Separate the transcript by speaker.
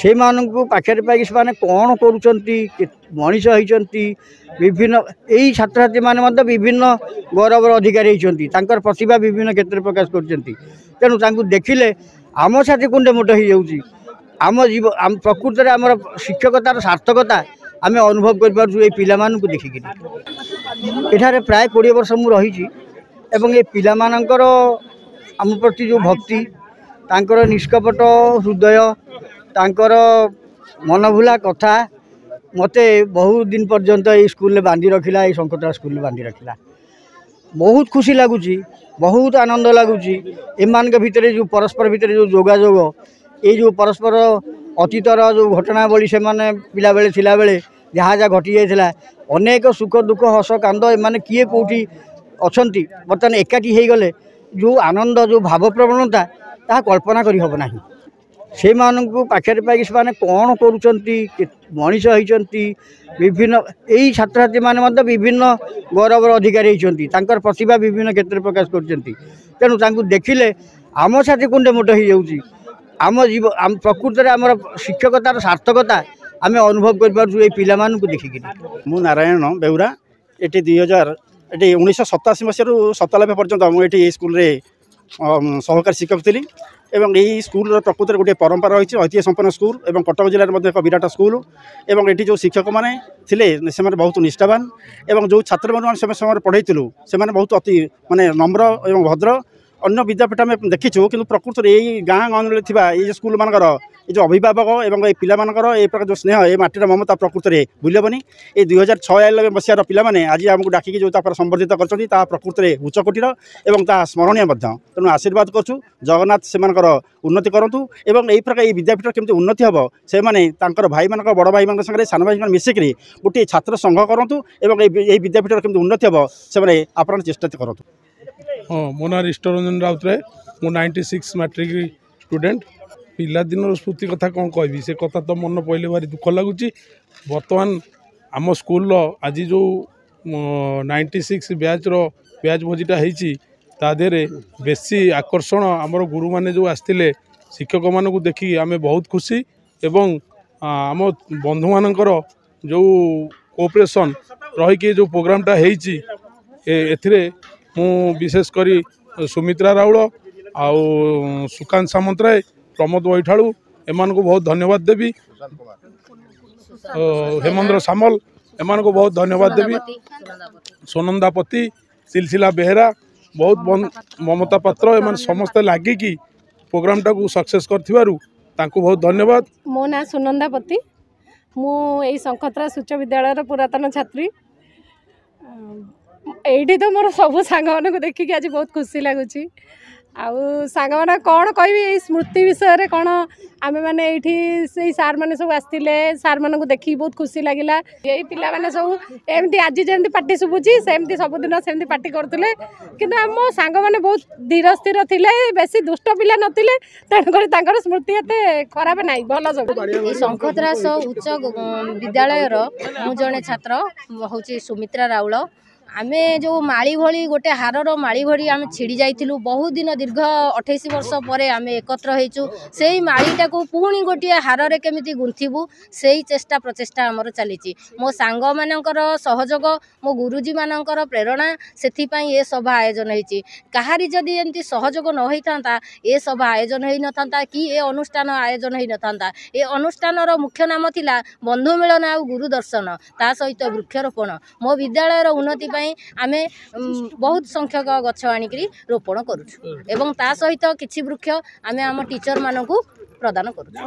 Speaker 1: ସେଇମାନଙ୍କୁ ପାଖରେ ପାଇକି ସେମାନେ କ'ଣ କରୁଛନ୍ତି ମଣିଷ ହେଇଛନ୍ତି ବିଭିନ୍ନ ଏଇ ଛାତ୍ରଛାତ୍ରୀମାନେ ମଧ୍ୟ ବିଭିନ୍ନ ଗୌରବର ଅଧିକାରୀ ହୋଇଛନ୍ତି ତାଙ୍କର ପ୍ରତିଭା ବିଭିନ୍ନ କ୍ଷେତ୍ରରେ ପ୍ରକାଶ କରୁଛନ୍ତି ତେଣୁ ତାଙ୍କୁ ଦେଖିଲେ ଆମ ସାଥି କୁଣ୍ଡେ ମୋଟ ହେଇଯାଉଛି ଆମ ଜୀବ ଆମ ପ୍ରକୃତରେ ଆମର ଶିକ୍ଷକତାର ସାର୍ଥକତା ଆମେ ଅନୁଭବ କରିପାରୁଛୁ ଏଇ ପିଲାମାନଙ୍କୁ ଦେଖିକିରି ଏଠାରେ ପ୍ରାୟ କୋଡ଼ିଏ ବର୍ଷ ମୁଁ ରହିଛି ଏବଂ ଏ ପିଲାମାନଙ୍କର ଆମ ପ୍ରତି ଯେଉଁ ଭକ୍ତି ତାଙ୍କର ନିଷ୍କପଟ ହୃଦୟ ତାଙ୍କର ମନଭୁଲା କଥା ମୋତେ ବହୁତ ଦିନ ପର୍ଯ୍ୟନ୍ତ ଏଇ ସ୍କୁଲରେ ବାନ୍ଧି ରଖିଲା ଏଇ ସଙ୍କଟରା ସ୍କୁଲରେ ବାନ୍ଧି ରଖିଲା ବହୁତ ଖୁସି ଲାଗୁଛି ବହୁତ ଆନନ୍ଦ ଲାଗୁଛି ଏମାନଙ୍କ ଭିତରେ ଯେଉଁ ପରସ୍ପର ଭିତରେ ଯେଉଁ ଯୋଗାଯୋଗ ଏଇ ଯେଉଁ ପରସ୍ପର ଅତୀତର ଯେଉଁ ଘଟଣାବଳୀ ସେମାନେ ପିଲାବେଳେ ଥିଲାବେଳେ ଯାହା ଯାହା ଘଟି ଯାଇଥିଲା ଅନେକ ସୁଖ ଦୁଃଖ ହସ କାନ୍ଦ ଏମାନେ କିଏ କେଉଁଠି ଅଛନ୍ତି ବର୍ତ୍ତମାନ ଏକାଠି ହୋଇଗଲେ ଯେଉଁ ଆନନ୍ଦ ଯେଉଁ ଭାବପ୍ରବଣତା ତାହା କଳ୍ପନା କରିହେବ ନାହିଁ ସେଇମାନଙ୍କୁ ପାଖରେ ପାଇକି ସେମାନେ କ'ଣ କରୁଛନ୍ତି ମଣିଷ ହେଇଛନ୍ତି ବିଭିନ୍ନ ଏଇ ଛାତ୍ରଛାତ୍ରୀମାନେ ମଧ୍ୟ ବିଭିନ୍ନ ଗୌରବର ଅଧିକାରୀ ହୋଇଛନ୍ତି ତାଙ୍କର ପ୍ରତିଭା ବିଭିନ୍ନ କ୍ଷେତ୍ରରେ ପ୍ରକାଶ କରୁଛନ୍ତି ତେଣୁ ତାଙ୍କୁ ଦେଖିଲେ ଆମ ସାଥି କୁଣ୍ଡେ ମୋଟ ହେଇଯାଉଛି ଆମ ଜୀବ ଆମ ପ୍ରକୃତରେ ଆମର ଶିକ୍ଷକତାର ସାର୍ଥକତା ଆମେ ଅନୁଭବ କରିପାରୁଛୁ ଏଇ ପିଲାମାନଙ୍କୁ ଦେଖିକିରି
Speaker 2: ମୁଁ ନାରାୟଣ ବେହୁରା ଏଠି ଦୁଇ ହଜାର ଏଠି ଉଣେଇଶହ ସତାଅଶୀ ମସିହାରୁ ସତାନବେ ପର୍ଯ୍ୟନ୍ତ ମୁଁ ଏଠି ଏଇ ସ୍କୁଲରେ ସହକାରୀ ଶିକ୍ଷକ ଥିଲି এবং এই স্কুলর প্রকৃতির গোটিয়ে পরম্পরা রয়েছে ঐতিহ্য সম্পন্ন স্কুল এবং কটক জেলার মধ্যে এক বিরাট স্কুল এবং এটি যে শিক্ষক মানে লে সে বহু নিষ্ঠাবান এবং যে ছাত্র বন্ধু মানে সময় পড়াইলু সে বহু অতি মানে নম্র এবং ভদ্র অন্য বিদ্যাপীঠ আমি দেখিছু কিন্তু প্রকৃত এই গাঁ গঞ্জে থাকা এই যে স্কুল মানকর এই যে অভিভাবক এবং এই পিলা পিলামানকর এই প্রকার যে স্নেহ এই মাটির মমতা প্রকৃতরে ভুলবনি এই দুই হাজার ছয় ছয়ানবে মশিয়ার পিলামানে আজ আমি ডাকি যে তাপরে সম্বর্ধিত করছেন তা প্রকৃতরে উচ্চকোটির এবং তা স্মরণীয় মধ্যে তেমন আশীর্বাদ করছু জগন্নাথ সে উন্নতি করতু এবং এই প্রকার এই বিদ্যাপীঠ কেমি উন্নতি হব সে তাঁর ভাই মান বড় ভাই মানুষ সঙ্গে সান ভাই মিশিকি গোটি ছাত্র সংঘ করতু এবং এই বিদ্যাপীঠ কেমি উন্নতি হব সে আপনার চেষ্টা করতু
Speaker 3: ହଁ ମୋ ନାଁ ରିଷ୍ଟରଞ୍ଜନ ରାଉତରାୟ ମୁଁ ନାଇଣ୍ଟି ସିକ୍ସ ମାଟ୍ରିକ୍ ଷ୍ଟୁଡ଼େଣ୍ଟ ପିଲାଦିନର ସ୍ମୃତି କଥା କ'ଣ କହିବି ସେ କଥା ତ ମନ ପଡ଼ିଲେ ଭାରି ଦୁଃଖ ଲାଗୁଛି ବର୍ତ୍ତମାନ ଆମ ସ୍କୁଲର ଆଜି ଯେଉଁ ନାଇଣ୍ଟି ସିକ୍ସ ବ୍ୟାଚ୍ର ବ୍ୟାଚ୍ ଭୋଜିଟା ହେଇଛି ତା ଦେହରେ ବେଶୀ ଆକର୍ଷଣ ଆମର ଗୁରୁମାନେ ଯେଉଁ ଆସିଥିଲେ ଶିକ୍ଷକମାନଙ୍କୁ ଦେଖି ଆମେ ବହୁତ ଖୁସି ଏବଂ ଆମ ବନ୍ଧୁମାନଙ୍କର ଯେଉଁ କୋପରେସନ୍ ରହିକି ଯେଉଁ ପ୍ରୋଗ୍ରାମଟା ହେଇଛି ଏଥିରେ विशेषकरी सुमित्रा राउल आउ सुकांत सामंतराय प्रमोद प्रमोद एम को बहुत धन्यवाद हेमंद्र हेमन्द्र एम को बहुत धन्यवाद देबि सुनन्दापति सिलसिला बेहरा बहुत ममता पत्र समस्त लगिकी प्रोग्राम टाक सक्सेस बहुत धन्यवाद
Speaker 4: मो ना सुनन्दापति मै शङ्कतराज उच्च विद्यालय पुरातन छात्री ଏଇଠି ତ ମୋର ସବୁ ସାଙ୍ଗମାନଙ୍କୁ ଦେଖିକି ଆଜି ବହୁତ ଖୁସି ଲାଗୁଛି ଆଉ ସାଙ୍ଗମାନେ କ'ଣ କହିବି ଏଇ ସ୍ମୃତି ବିଷୟରେ କ'ଣ ଆମେମାନେ ଏଇଠି ସେଇ ସାର୍ମାନେ ସବୁ ଆସିଥିଲେ ସାର୍ମାନଙ୍କୁ ଦେଖିକି ବହୁତ ଖୁସି ଲାଗିଲା ଏଇ ପିଲାମାନେ ସବୁ ଏମିତି ଆଜି ଯେମିତି ପାଟି ଶୁଭୁଛି ସେମିତି ସବୁଦିନ ସେମିତି ପାଟି କରୁଥିଲେ କିନ୍ତୁ ଆମ ସାଙ୍ଗମାନେ ବହୁତ ଧୀର ସ୍ଥିର ଥିଲେ ବେଶୀ ଦୁଷ୍ଟ ପିଲା ନଥିଲେ ତେଣୁକରି ତାଙ୍କର ସ୍ମୃତି ଏତେ ଖରାପ ନାହିଁ ଭଲ ସବୁ ଏଇ ଶଙ୍ଖତ୍ରାସ ଉଚ୍ଚ ବିଦ୍ୟାଳୟର ମୁଁ ଜଣେ ଛାତ୍ର
Speaker 5: ହେଉଛି ସୁମିତ୍ରା ରାଉଳ ଆମେ ଯେଉଁ ମାଳି ଭଳି ଗୋଟେ ହାରର ମାଳି ଭଳି ଆମେ ଛିଡ଼ି ଯାଇଥିଲୁ ବହୁତ ଦିନ ଦୀର୍ଘ ଅଠେଇଶ ବର୍ଷ ପରେ ଆମେ ଏକତ୍ର ହେଇଛୁ ସେଇ ମାଳିଟାକୁ ପୁଣି ଗୋଟିଏ ହାରରେ କେମିତି ଗୁନ୍ଥିବୁ ସେଇ ଚେଷ୍ଟା ପ୍ରଚେଷ୍ଟା ଆମର ଚାଲିଛି ମୋ ସାଙ୍ଗମାନଙ୍କର ସହଯୋଗ ମୋ ଗୁରୁଜୀମାନଙ୍କର ପ୍ରେରଣା ସେଥିପାଇଁ ଏ ସଭା ଆୟୋଜନ ହେଇଛି କାହାରି ଯଦି ଏମିତି ସହଯୋଗ ନ ହେଇଥାନ୍ତା ଏ ସଭା ଆୟୋଜନ ହେଇନଥାନ୍ତା କି ଏ ଅନୁଷ୍ଠାନ ଆୟୋଜନ ହେଇନଥାନ୍ତା ଏ ଅନୁଷ୍ଠାନର ମୁଖ୍ୟ ନାମ ଥିଲା ବନ୍ଧୁମିଳନ ଆଉ ଗୁରୁଦର୍ଶନ ତା ସହିତ ବୃକ୍ଷରୋପଣ ମୋ ବିଦ୍ୟାଳୟର ଉନ୍ନତି ପାଇଁ ପାଇଁ ଆମେ ବହୁତ ସଂଖ୍ୟକ ଗଛ ଆଣିକରି ରୋପଣ କରୁଛୁ ଏବଂ ତା ସହିତ କିଛି ବୃକ୍ଷ ଆମେ ଆମ ଟିଚର୍ମାନଙ୍କୁ ପ୍ରଦାନ କରୁଛୁ